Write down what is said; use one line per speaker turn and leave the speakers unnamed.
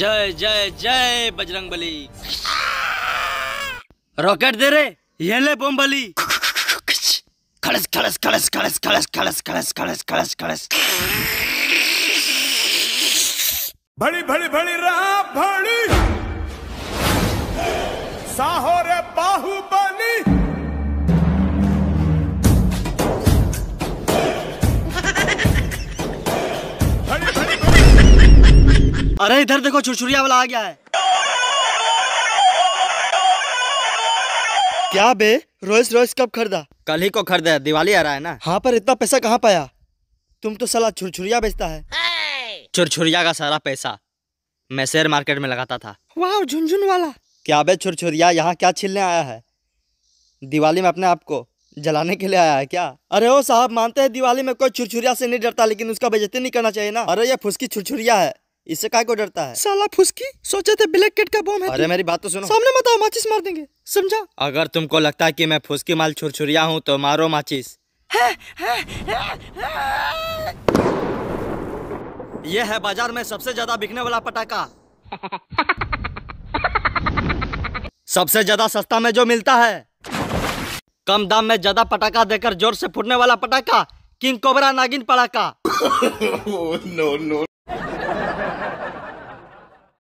जय जय जय बजरंग बली रॉकेट दे रे ये ले बम बली खड़स खड़स खड़स खड़स खड़स खड़स खड़स खड़स खड़स खड़स भड़ी भड़ी भड़ी रहा भड़ी साहो रे बाहू अरे इधर देखो छुरछुरिया वाला आ गया है क्या बे रोयस रोयस कब खरीदा कल ही को खरीदा दिवाली आ रहा है ना हाँ पर इतना पैसा कहाँ पाया तुम तो सलाह छुरछुरिया बेचता है छुरछुरिया का सारा पैसा मैं शेयर मार्केट में लगाता था वाह झुनझुन वाला क्या बे छुरछुरिया यहाँ क्या छिलने आया है दिवाली में अपने आप को जलाने के लिए आया है क्या अरे ओ साहब मानते हैं दिवाली में कोई छुरछुरिया से नहीं डरता लेकिन उसका बेजती नहीं करना चाहिए ना अरे ये फुसकी छुरछुरिया है इससे काय को डरता है साला फुसकी सोचे थे ब्लैक किट का बम है अरे मेरी बात तो सुनो सामने मत आओ माचिस मार देंगे समझा अगर तुमको लगता है कि मैं फुसकी माल छुरछुरिया हूँ तो मारो माचिस हाँ, हाँ, हाँ, ये है बाजार में सबसे ज्यादा बिकने वाला पटाखा सबसे ज्यादा सस्ता में जो मिलता है कम दाम में ज्यादा पटाखा देकर जोर से फूटने वाला पटाखा किंग कोबरा नागिन पटाखा नो नो oh,